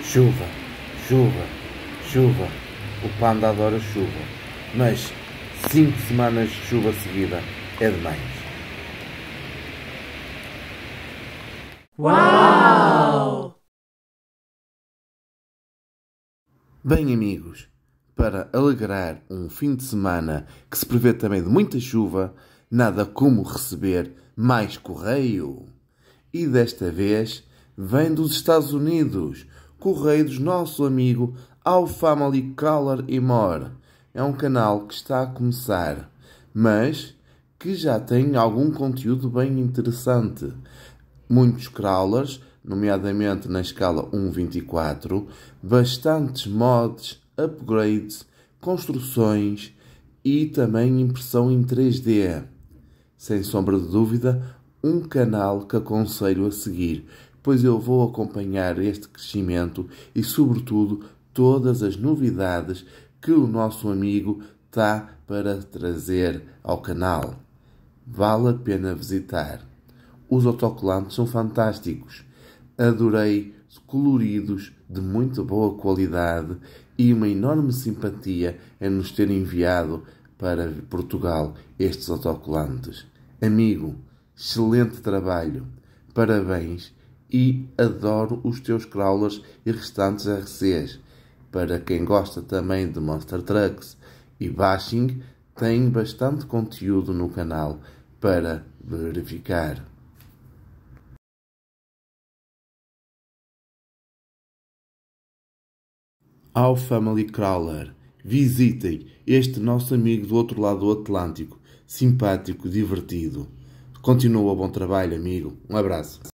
Chuva, chuva, chuva. O panda adora chuva. Mas cinco semanas de chuva seguida é demais. Uau! Bem, amigos, para alegrar um fim de semana que se prevê também de muita chuva, nada como receber mais correio. E desta vez vem dos Estados Unidos, correio do nosso amigo All Family Color e More. É um canal que está a começar, mas que já tem algum conteúdo bem interessante. Muitos crawlers, nomeadamente na escala 1.24, bastantes mods, upgrades, construções e também impressão em 3D sem sombra de dúvida, um canal que aconselho a seguir, pois eu vou acompanhar este crescimento e, sobretudo, todas as novidades que o nosso amigo está para trazer ao canal. Vale a pena visitar. Os autocolantes são fantásticos. Adorei, coloridos, de muito boa qualidade e uma enorme simpatia em nos ter enviado para Portugal estes autocolantes. Amigo, excelente trabalho, parabéns e adoro os teus crawlers e restantes RCs. Para quem gosta também de Monster Trucks e Bashing, tem bastante conteúdo no canal para verificar. Ao Family Crawler, visitem este nosso amigo do outro lado do Atlântico simpático, divertido. Continua o bom trabalho, amigo. Um abraço.